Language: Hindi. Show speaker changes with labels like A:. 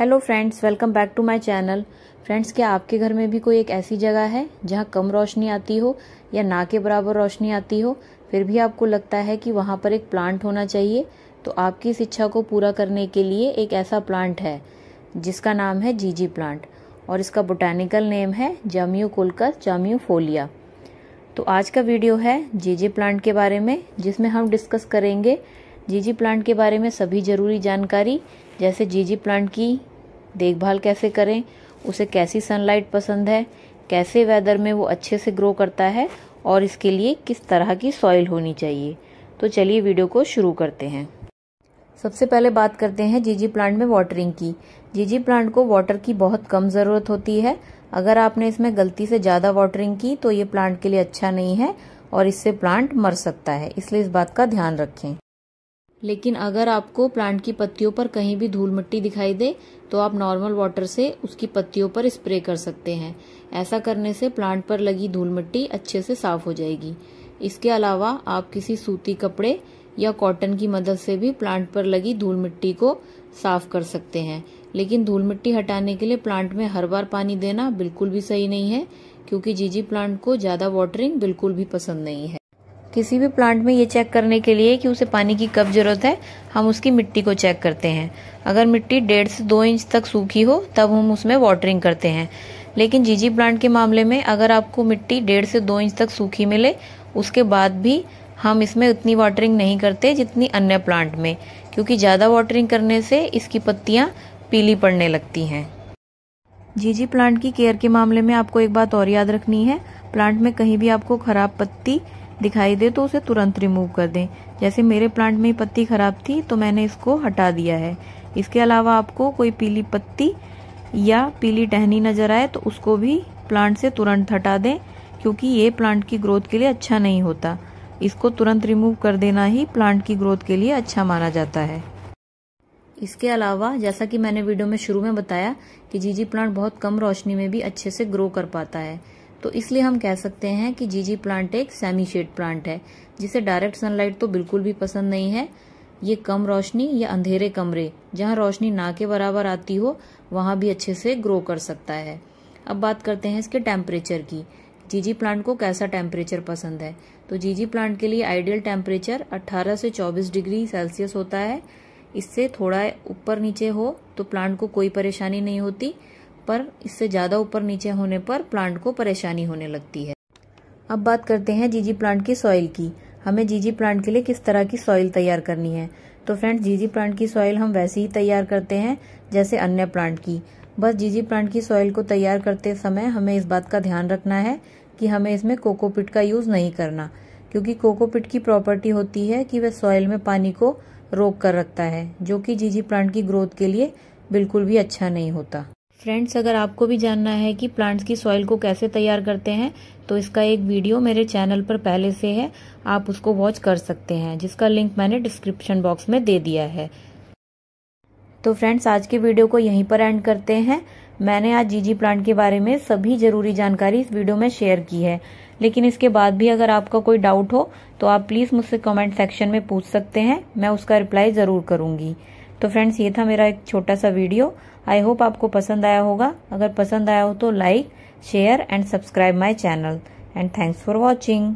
A: hello friends welcome back to my channel friends क्या आपके घर में भी कोई एक ऐसी जगह है जहाँ कम रोशनी आती हो या ना के बराबर रोशनी आती हो फिर भी आपको लगता है कि वहाँ पर एक प्लांट होना चाहिए तो आपकी इस इच्छा को पूरा करने के लिए एक ऐसा प्लांट है जिसका नाम है जीजी प्लांट और इसका बोटैनिकल नेम है जाम्यू कोलकर जाम्यू फोलिया तो आज का वीडियो है जीजी प्लांट के बारे में जिसमें हम डिस्कस करेंगे जीजी प्लांट के बारे में सभी ज़रूरी जानकारी जैसे जीजी प्लांट की देखभाल कैसे करें उसे कैसी सनलाइट पसंद है कैसे वेदर में वो अच्छे से ग्रो करता है और इसके लिए किस तरह की सॉइल होनी चाहिए तो चलिए वीडियो को शुरू करते हैं सबसे पहले बात करते हैं जीजी प्लांट में वाटरिंग की जीजी प्लांट को वाटर की बहुत कम ज़रूरत होती है अगर आपने इसमें गलती से ज़्यादा वाटरिंग की तो ये प्लांट के लिए अच्छा नहीं है और इससे प्लांट मर सकता है इसलिए इस बात का ध्यान रखें लेकिन अगर आपको प्लांट की पत्तियों पर कहीं भी धूल मिट्टी दिखाई दे तो आप नॉर्मल वाटर से उसकी पत्तियों पर स्प्रे कर सकते हैं ऐसा करने से प्लांट पर लगी धूल मिट्टी अच्छे से साफ हो जाएगी इसके अलावा आप किसी सूती कपड़े या कॉटन की मदद से भी प्लांट पर लगी धूल मिट्टी को साफ कर सकते हैं लेकिन धूल मिट्टी हटाने के लिए प्लांट में हर बार पानी देना बिल्कुल भी सही नहीं है क्योंकि जीजी प्लांट को ज़्यादा वाटरिंग बिल्कुल भी पसंद नहीं है किसी भी प्लांट में ये चेक करने के लिए कि उसे पानी की कब ज़रूरत है हम उसकी मिट्टी को चेक करते हैं अगर मिट्टी डेढ़ से दो इंच तक सूखी हो तब हम उसमें वाटरिंग करते हैं लेकिन जीजी प्लांट के मामले में अगर आपको मिट्टी डेढ़ से दो इंच तक सूखी मिले उसके बाद भी हम इसमें उतनी वाटरिंग नहीं करते जितनी अन्य प्लांट में क्योंकि ज़्यादा वाटरिंग करने से इसकी पत्तियाँ पीली पड़ने लगती हैं जीजी प्लांट की केयर के मामले में आपको एक बात और याद रखनी है प्लांट में कहीं भी आपको खराब पत्ती दिखाई दे तो उसे तुरंत रिमूव कर दें जैसे मेरे प्लांट में पत्ती खराब थी तो मैंने इसको हटा दिया है इसके अलावा आपको कोई पीली पत्ती या पीली टहनी नजर आए तो उसको भी प्लांट से तुरंत हटा दें क्योंकि ये प्लांट की ग्रोथ के लिए अच्छा नहीं होता इसको तुरंत रिमूव कर देना ही प्लांट की ग्रोथ के लिए अच्छा माना जाता है इसके अलावा जैसा कि मैंने वीडियो में शुरू में बताया कि जीजी प्लांट बहुत कम रोशनी में भी अच्छे से ग्रो कर पाता है तो इसलिए हम कह सकते हैं कि जीजी प्लांट एक सेमी शेड प्लांट है जिसे डायरेक्ट सनलाइट तो बिल्कुल भी पसंद नहीं है ये कम रोशनी या अंधेरे कमरे जहाँ रोशनी ना के बराबर आती हो वहाँ भी अच्छे से ग्रो कर सकता है अब बात करते हैं इसके टेम्परेचर की जीजी प्लांट को कैसा टेम्परेचर पसंद है तो जीजी प्लांट के लिए आइडियल टेम्परेचर 18 से 24 डिग्री सेल्सियस होता है इससे थोड़ा ऊपर नीचे हो तो प्लांट को कोई परेशानी नहीं होती पर इससे ज़्यादा ऊपर नीचे होने पर प्लांट को परेशानी होने लगती है अब बात करते हैं जीजी प्लांट की सॉइल की हमें जीजी प्लांट के लिए किस तरह की सॉइल तैयार करनी है तो फ्रेंड्स जीजी प्लांट की सॉइल हम वैसे ही तैयार करते हैं जैसे अन्य प्लांट की बस जीजी प्लांट की सॉइल को तैयार करते समय हमें इस बात का ध्यान रखना है कि हमें इसमें कोकोपिट का यूज़ नहीं करना क्योंकि कोकोपिट की प्रॉपर्टी होती है कि वह सॉइल में पानी को रोक कर रखता है जो कि जीजी प्लांट की ग्रोथ के लिए बिल्कुल भी अच्छा नहीं होता फ्रेंड्स अगर आपको भी जानना है कि प्लांट्स की सॉइल को कैसे तैयार करते हैं तो इसका एक वीडियो मेरे चैनल पर पहले से है आप उसको वॉच कर सकते हैं जिसका लिंक मैंने डिस्क्रिप्शन बॉक्स में दे दिया है तो फ्रेंड्स आज के वीडियो को यहीं पर एंड करते हैं मैंने आज जीजी प्लांट के बारे में सभी जरूरी जानकारी इस वीडियो में शेयर की है लेकिन इसके बाद भी अगर आपका कोई डाउट हो तो आप प्लीज़ मुझसे कमेंट सेक्शन में पूछ सकते हैं मैं उसका रिप्लाई ज़रूर करूंगी तो फ्रेंड्स ये था मेरा एक छोटा सा वीडियो आई होप आपको पसंद आया होगा अगर पसंद आया हो तो like share and subscribe my channel and thanks for watching